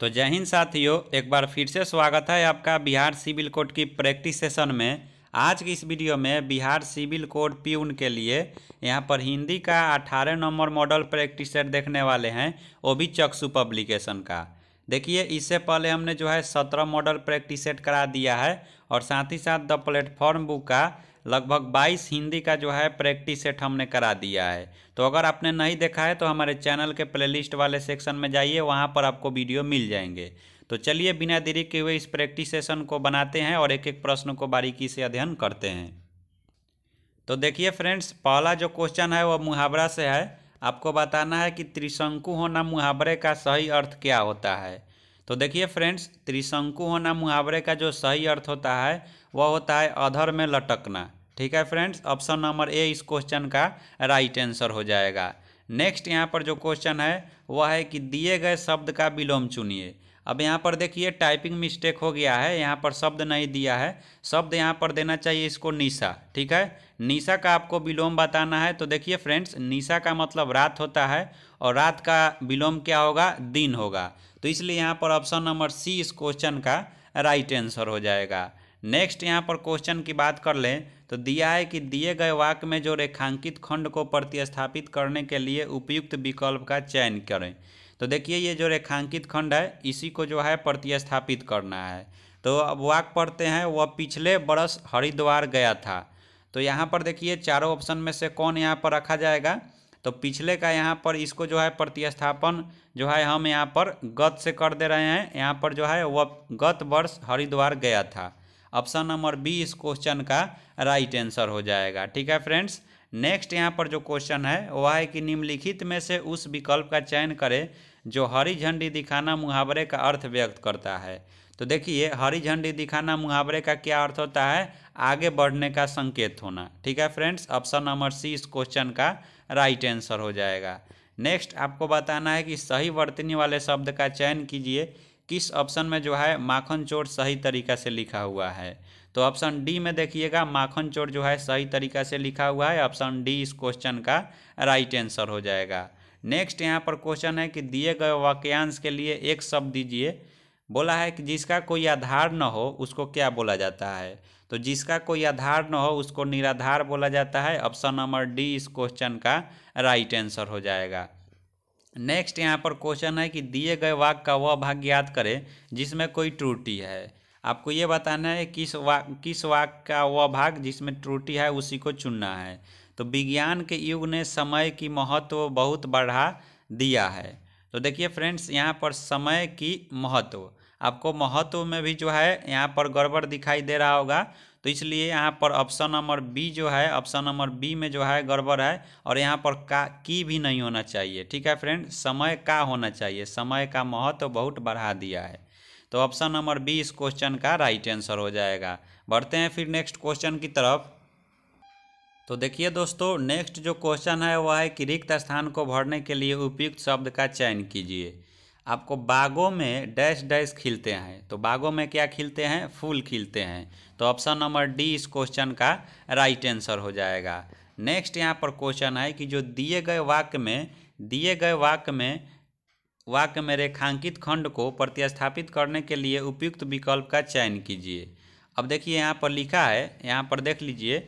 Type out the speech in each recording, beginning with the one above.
तो जय हिंद साथियों एक बार फिर से स्वागत है आपका बिहार सिविल कोड की प्रैक्टिस सेशन में आज की इस वीडियो में बिहार सिविल कोड प्यून के लिए यहाँ पर हिंदी का अठारह नंबर मॉडल प्रैक्टिस सेट देखने वाले हैं वो भी चक्सु पब्लिकेशन का देखिए इससे पहले हमने जो है सत्रह मॉडल प्रैक्टिस सेट करा दिया है और साथ ही साथ द प्लेटफॉर्म बुक का लगभग 22 हिंदी का जो है प्रैक्टिस सेट हमने करा दिया है तो अगर आपने नहीं देखा है तो हमारे चैनल के प्लेलिस्ट वाले सेक्शन में जाइए वहाँ पर आपको वीडियो मिल जाएंगे तो चलिए बिना देरी के हुए इस प्रैक्टिस सेशन को बनाते हैं और एक एक प्रश्न को बारीकी से अध्ययन करते हैं तो देखिए फ्रेंड्स पहला जो क्वेश्चन है वह मुहावरा से है आपको बताना है कि त्रिशंकु होना मुहावरे का सही अर्थ क्या होता है तो देखिए फ्रेंड्स त्रिशंकु होना मुहावरे का जो सही अर्थ होता है वह होता है अधर में लटकना ठीक है फ्रेंड्स ऑप्शन नंबर ए इस क्वेश्चन का राइट आंसर हो जाएगा नेक्स्ट यहाँ पर जो क्वेश्चन है वह है कि दिए गए शब्द का विलोम चुनिए अब यहाँ पर देखिए टाइपिंग मिस्टेक हो गया है यहाँ पर शब्द नहीं दिया है शब्द यहाँ पर देना चाहिए इसको निशा ठीक है निशा का आपको विलोम बताना है तो देखिए फ्रेंड्स निशा का मतलब रात होता है और रात का विलोम क्या होगा दिन होगा तो इसलिए यहाँ पर ऑप्शन नंबर सी इस क्वेश्चन का राइट आंसर हो जाएगा नेक्स्ट यहाँ पर क्वेश्चन की बात कर लें तो दिया है कि दिए गए वाक्य में जो रेखांकित खंड को प्रतिस्थापित करने के लिए उपयुक्त विकल्प का चयन करें तो देखिए ये जो रेखांकित खंड है इसी को जो है प्रतिस्थापित करना है तो अब वाक पढ़ते हैं वह पिछले बरस हरिद्वार गया था तो यहाँ पर देखिए चारों ऑप्शन में से कौन यहाँ पर रखा जाएगा तो पिछले का यहाँ पर इसको जो है प्रतिस्थापन जो है हम यहाँ पर गत से कर दे रहे हैं यहाँ पर जो है वह गत वर्ष हरिद्वार गया था ऑप्शन नंबर बी इस क्वेश्चन का राइट आंसर हो जाएगा ठीक है फ्रेंड्स नेक्स्ट यहाँ पर जो क्वेश्चन है वह है कि निम्नलिखित में से उस विकल्प का चयन करें जो हरी झंडी दिखाना मुहावरे का अर्थ व्यक्त करता है तो देखिए हरी झंडी दिखाना मुहावरे का क्या अर्थ होता है आगे बढ़ने का संकेत होना ठीक है फ्रेंड्स ऑप्शन नंबर सी इस क्वेश्चन का राइट आंसर हो जाएगा नेक्स्ट आपको बताना है कि सही वर्तनी वाले शब्द का चयन कीजिए किस ऑप्शन में जो है माखन चोर सही तरीका से लिखा हुआ है तो ऑप्शन डी में देखिएगा माखन चोर जो है सही तरीका से लिखा हुआ है ऑप्शन डी इस क्वेश्चन का राइट आंसर हो जाएगा नेक्स्ट यहाँ पर क्वेश्चन है कि दिए गए वाक्यांश के लिए एक शब्द दीजिए बोला है कि जिसका कोई आधार न हो उसको क्या बोला जाता है तो जिसका कोई आधार न हो उसको निराधार बोला जाता है ऑप्शन नंबर डी इस क्वेश्चन का राइट आंसर हो जाएगा नेक्स्ट यहाँ पर क्वेश्चन है कि दिए गए वाक्य का वह भाग याद करें जिसमें कोई त्रुटि है आपको ये बताना है किस वाक किस वाक का वह भाग जिसमें त्रुटि है उसी को चुनना है तो विज्ञान के युग ने समय की महत्व बहुत बढ़ा दिया है तो देखिए फ्रेंड्स यहाँ पर समय की महत्व आपको महत्व में भी जो है यहाँ पर गड़बड़ दिखाई दे रहा होगा तो इसलिए यहाँ पर ऑप्शन नंबर बी जो है ऑप्शन नंबर बी में जो है गड़बड़ है और यहाँ पर का की भी नहीं होना चाहिए ठीक है फ्रेंड समय का होना चाहिए समय का महत्व तो बहुत बढ़ा दिया है तो ऑप्शन नंबर बी इस क्वेश्चन का राइट आंसर हो जाएगा बढ़ते हैं फिर नेक्स्ट क्वेश्चन की तरफ तो देखिए दोस्तों नेक्स्ट जो क्वेश्चन है वह है कि रिक्त स्थान को भरने के लिए उपयुक्त शब्द का चयन कीजिए आपको बागों में डैश डैश खिलते हैं तो बागों में क्या खिलते हैं फूल खिलते हैं तो ऑप्शन नंबर डी इस क्वेश्चन का राइट आंसर हो जाएगा नेक्स्ट यहाँ पर क्वेश्चन है कि जो दिए गए वाक्य में दिए गए वाक्य में वाक्य में रेखांकित खंड को प्रतिस्थापित करने के लिए उपयुक्त विकल्प का चयन कीजिए अब देखिए यहाँ पर लिखा है यहाँ पर देख लीजिए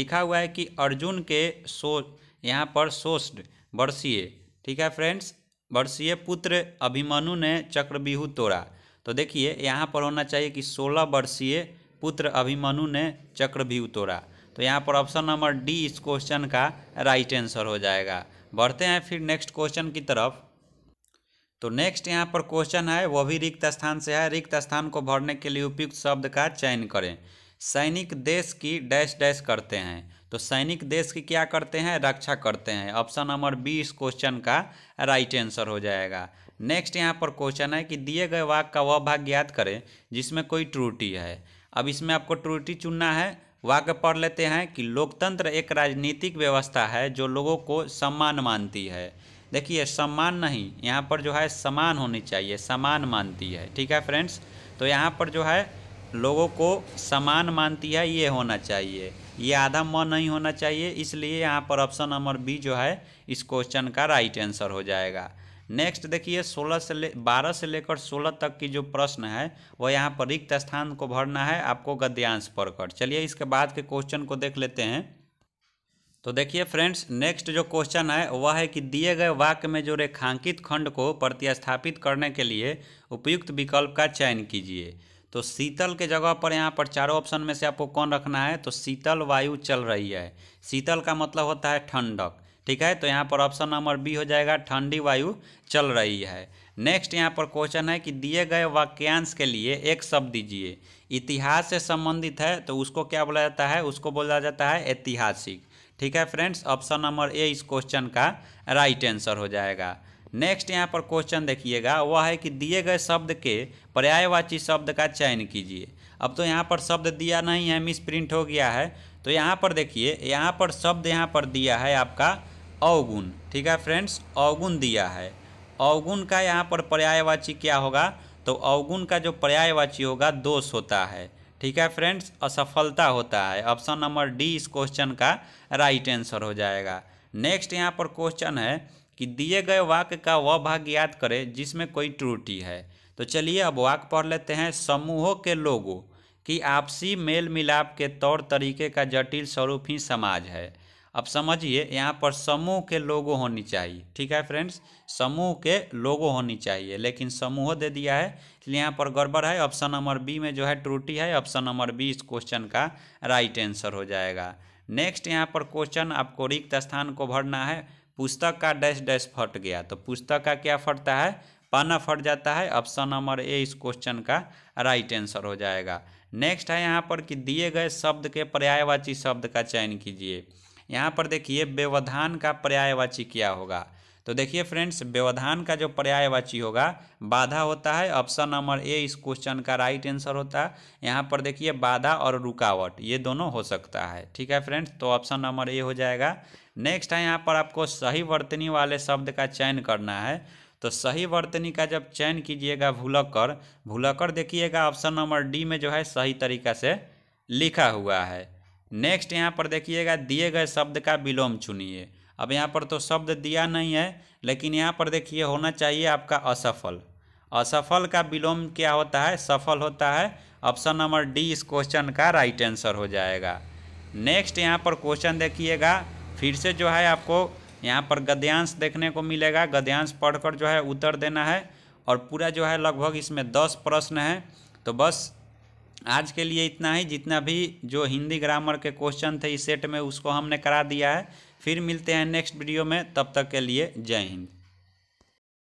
लिखा हुआ है कि अर्जुन के सो यहाँ पर सोस्ड बरसिए ठीक है फ्रेंड्स वर्षीय पुत्र अभिमनु ने चक्रव्यूह तोड़ा तो देखिए यहाँ पर होना चाहिए कि सोलह वर्षीय पुत्र अभिमनु ने चक्रव्यूह तोड़ा तो यहाँ पर ऑप्शन नंबर डी इस क्वेश्चन का राइट आंसर हो जाएगा बढ़ते हैं फिर नेक्स्ट क्वेश्चन की तरफ तो नेक्स्ट यहाँ पर क्वेश्चन है वह भी रिक्त स्थान से है रिक्त स्थान को भरने के लिए उपयुक्त शब्द का चयन करें सैनिक देश की डैश डैश करते हैं तो सैनिक देश की क्या करते हैं रक्षा करते हैं ऑप्शन नंबर बी इस क्वेश्चन का राइट आंसर हो जाएगा नेक्स्ट यहाँ पर क्वेश्चन है कि दिए गए वाक्य का वह भाग याद करें जिसमें कोई त्रुटि है अब इसमें आपको त्रुटि चुनना है वाक्य पढ़ लेते हैं कि लोकतंत्र एक राजनीतिक व्यवस्था है जो लोगों को सम्मान मानती है देखिए सम्मान नहीं यहाँ पर जो है समान होनी चाहिए समान मानती है ठीक है फ्रेंड्स तो यहाँ पर जो है लोगों को समान मानती है ये होना चाहिए ये आधा म नहीं होना चाहिए इसलिए यहाँ पर ऑप्शन नंबर बी जो है इस क्वेश्चन का राइट आंसर हो जाएगा नेक्स्ट देखिए 16 से ले बारह से लेकर 16 तक की जो प्रश्न है वह यहाँ पर रिक्त स्थान को भरना है आपको गद्यांश कर चलिए इसके बाद के क्वेश्चन को देख लेते हैं तो देखिए फ्रेंड्स नेक्स्ट जो क्वेश्चन है वह है कि दिए गए वाक्य में जो रेखांकित खंड को प्रतिस्थापित करने के लिए उपयुक्त विकल्प का चयन कीजिए तो शीतल के जगह पर यहाँ पर चारों ऑप्शन में से आपको कौन रखना है तो शीतल वायु चल रही है शीतल का मतलब होता है ठंडक ठीक है तो यहाँ पर ऑप्शन नंबर बी हो जाएगा ठंडी वायु चल रही है नेक्स्ट यहाँ पर क्वेश्चन है कि दिए गए वाक्यांश के लिए एक शब्द दीजिए इतिहास से संबंधित है तो उसको क्या बोला जाता है उसको बोला जाता है ऐतिहासिक ठीक है फ्रेंड्स ऑप्शन नंबर ए इस क्वेश्चन का राइट आंसर हो जाएगा नेक्स्ट यहाँ पर क्वेश्चन देखिएगा वह है कि दिए गए शब्द के पर्यायवाची शब्द का चयन कीजिए अब तो यहाँ पर शब्द दिया नहीं है मिस प्रिंट हो गया है तो यहाँ पर देखिए यहाँ पर शब्द यहाँ पर दिया है आपका अवगुण ठीक है फ्रेंड्स अवगुण दिया है अवगुण का यहाँ पर पर्यायवाची क्या होगा तो अवगुण का जो पर्यायवाची होगा दोष होता है ठीक है फ्रेंड्स असफलता होता है ऑप्शन नंबर डी इस क्वेश्चन का राइट आंसर हो जाएगा नेक्स्ट यहाँ पर क्वेश्चन है कि दिए गए वाक्य का वह भाग याद करें जिसमें कोई त्रुटि है तो चलिए अब वाक्य पढ़ लेते हैं समूहों के लोगों की आपसी मेल मिलाप के तौर तरीके का जटिल स्वरूप ही समाज है अब समझिए यहाँ पर समूह के लोगों होनी चाहिए ठीक है फ्रेंड्स समूह के लोगों होनी चाहिए लेकिन समूह दे दिया है इसलिए यहाँ पर गड़बड़ है ऑप्शन नंबर बी में जो है त्रुटि है ऑप्शन नंबर बी इस क्वेश्चन का राइट आंसर हो जाएगा नेक्स्ट यहाँ पर क्वेश्चन आपको रिक्त स्थान को भरना है पुस्तक का डैश डैश फट गया तो पुस्तक का क्या फटता है पाना फट जाता है ऑप्शन नंबर ए इस क्वेश्चन का राइट आंसर हो जाएगा नेक्स्ट है यहाँ पर कि दिए गए शब्द के पर्यायवाची शब्द का चयन कीजिए यहाँ पर देखिए व्यवधान का पर्यायवाची क्या होगा तो देखिए फ्रेंड्स व्यवधान का जो पर्यायवाची होगा बाधा होता है ऑप्शन नंबर ए इस क्वेश्चन का राइट आंसर होता है यहाँ पर देखिए बाधा और रुकावट ये दोनों हो सकता है ठीक है फ्रेंड्स तो ऑप्शन नंबर ए हो जाएगा नेक्स्ट है यहाँ पर आपको सही वर्तनी वाले शब्द का चयन करना है तो सही वर्तनी का जब चयन कीजिएगा भूलक्कर भूलक्कर देखिएगा ऑप्शन नंबर डी में जो है सही तरीका से लिखा हुआ है नेक्स्ट यहाँ पर देखिएगा दिए गए शब्द का विलोम चुनिए अब यहाँ पर तो शब्द दिया नहीं है लेकिन यहाँ पर देखिए होना चाहिए आपका असफल असफल का विलोम क्या होता है सफल होता है ऑप्शन नंबर डी इस क्वेश्चन का राइट आंसर हो जाएगा नेक्स्ट यहाँ पर क्वेश्चन देखिएगा फिर से जो है आपको यहाँ पर गद्यांश देखने को मिलेगा गद्यांश पढ़कर जो है उत्तर देना है और पूरा जो है लगभग इसमें दस प्रश्न है तो बस आज के लिए इतना ही जितना भी जो हिंदी ग्रामर के क्वेश्चन थे इस सेट में उसको हमने करा दिया है फिर मिलते हैं नेक्स्ट वीडियो में तब तक के लिए जय हिंद